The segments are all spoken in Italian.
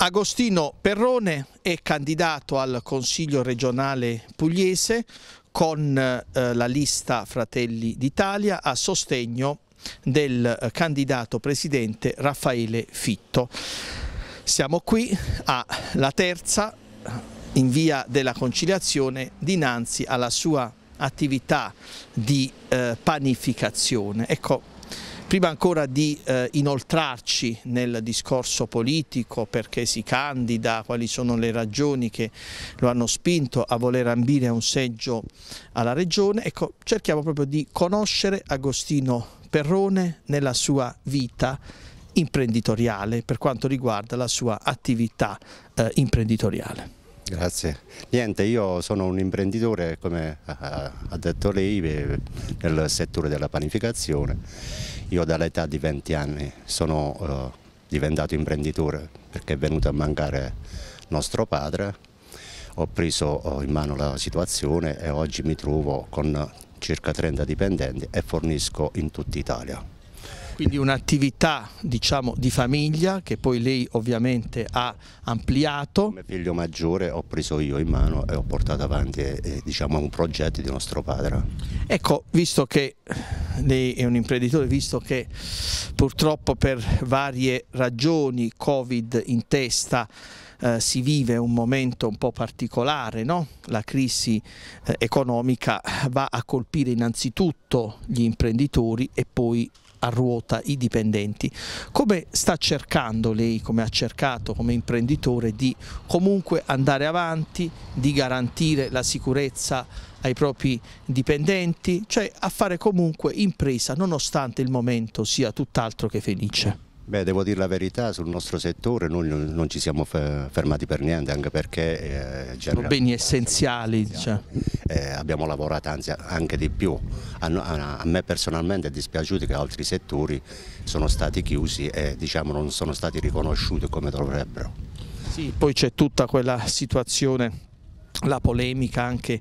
Agostino Perrone è candidato al Consiglio regionale pugliese con eh, la lista Fratelli d'Italia a sostegno del eh, candidato presidente Raffaele Fitto. Siamo qui alla terza in via della conciliazione dinanzi alla sua attività di eh, panificazione. Ecco, Prima ancora di eh, inoltrarci nel discorso politico, perché si candida, quali sono le ragioni che lo hanno spinto a voler ambire a un seggio alla regione, ecco, cerchiamo proprio di conoscere Agostino Perrone nella sua vita imprenditoriale per quanto riguarda la sua attività eh, imprenditoriale. Grazie. Niente, io sono un imprenditore, come eh, ha detto lei, eh, nel settore della panificazione. Io dall'età di 20 anni sono eh, diventato imprenditore perché è venuto a mancare nostro padre. Ho preso in mano la situazione e oggi mi trovo con circa 30 dipendenti e fornisco in tutta Italia. Quindi un'attività diciamo, di famiglia che poi lei ovviamente ha ampliato. Come figlio maggiore ho preso io in mano e ho portato avanti eh, eh, diciamo, un progetto di nostro padre. Ecco, visto che lei è un imprenditore, visto che purtroppo per varie ragioni, Covid in testa, eh, si vive un momento un po' particolare, no? la crisi eh, economica va a colpire innanzitutto gli imprenditori e poi a ruota i dipendenti. Come sta cercando lei, come ha cercato come imprenditore, di comunque andare avanti, di garantire la sicurezza ai propri dipendenti, cioè a fare comunque impresa nonostante il momento sia tutt'altro che felice? Beh, devo dire la verità, sul nostro settore noi non ci siamo fermati per niente, anche perché... Eh, Sono beni essenziali. Cioè. Eh, abbiamo lavorato anzi anche di più. A, a, a me personalmente è dispiaciuto che altri settori sono stati chiusi e diciamo, non sono stati riconosciuti come dovrebbero. Sì, poi c'è tutta quella situazione la polemica anche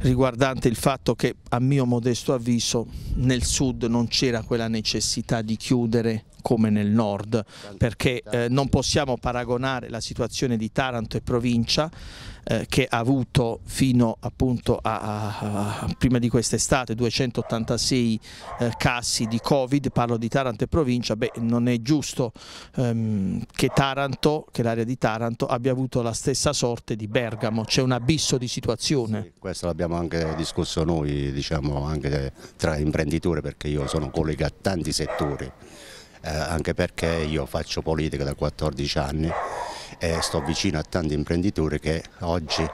riguardante il fatto che a mio modesto avviso nel sud non c'era quella necessità di chiudere come nel nord, perché eh, non possiamo paragonare la situazione di Taranto e provincia eh, che ha avuto fino appunto a, a, a prima di quest'estate 286 eh, casi di Covid, parlo di Taranto e provincia, beh non è giusto ehm, che Taranto, che l'area di Taranto abbia avuto la stessa sorte di Bergamo, c'è un abisso di situazione. Sì, questo l'abbiamo anche discusso noi, diciamo anche tra imprenditori perché io sono collega a tanti settori eh, anche perché io faccio politica da 14 anni e sto vicino a tanti imprenditori che oggi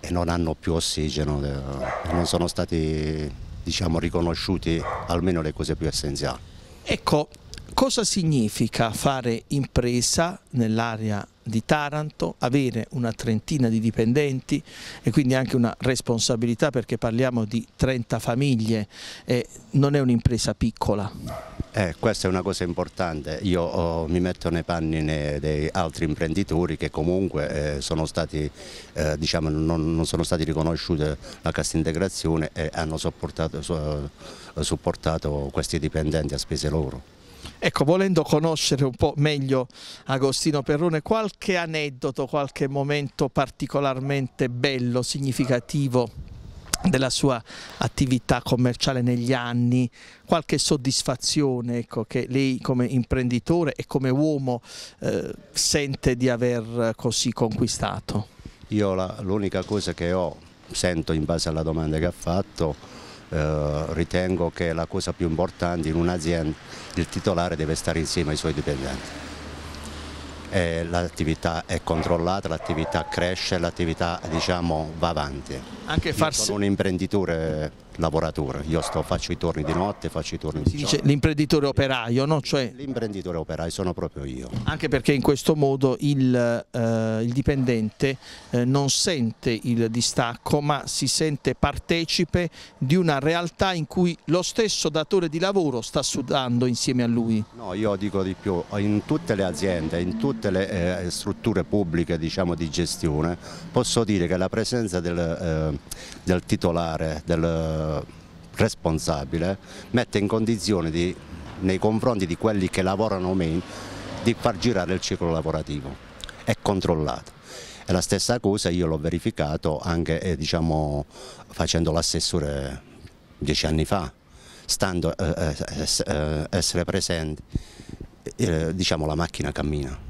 eh, non hanno più ossigeno, eh, non sono stati diciamo, riconosciuti almeno le cose più essenziali. Ecco, cosa significa fare impresa nell'area di Taranto, avere una trentina di dipendenti e quindi anche una responsabilità perché parliamo di 30 famiglie, e non è un'impresa piccola. Eh, questa è una cosa importante, io oh, mi metto nei panni nei, dei altri imprenditori che comunque eh, sono stati, eh, diciamo, non, non, sono stati riconosciuti la cassa integrazione e hanno supportato, eh, supportato questi dipendenti a spese loro. Ecco, volendo conoscere un po' meglio Agostino Perrone, qualche aneddoto, qualche momento particolarmente bello, significativo della sua attività commerciale negli anni, qualche soddisfazione ecco, che lei come imprenditore e come uomo eh, sente di aver così conquistato? Io l'unica cosa che ho, sento in base alla domanda che ha fatto, eh, ritengo che la cosa più importante in un'azienda il titolare deve stare insieme ai suoi dipendenti. L'attività è controllata, l'attività cresce, l'attività diciamo, va avanti. Anche farsi... Io sono un imprenditore lavoratore, io sto, faccio i torni di notte, faccio i torni di giorno. L'imprenditore operaio, no? Cioè... L'imprenditore operaio sono proprio io. Anche perché in questo modo il, eh, il dipendente eh, non sente il distacco ma si sente partecipe di una realtà in cui lo stesso datore di lavoro sta sudando insieme a lui. No, io dico di più, in tutte le aziende, in tutte le eh, strutture pubbliche diciamo, di gestione posso dire che la presenza del, eh, del titolare, del eh, responsabile mette in condizione di, nei confronti di quelli che lavorano meno di far girare il ciclo lavorativo è controllato e la stessa cosa io l'ho verificato anche eh, diciamo, facendo l'assessore dieci anni fa stando eh, eh, eh essere presenti eh, diciamo la macchina cammina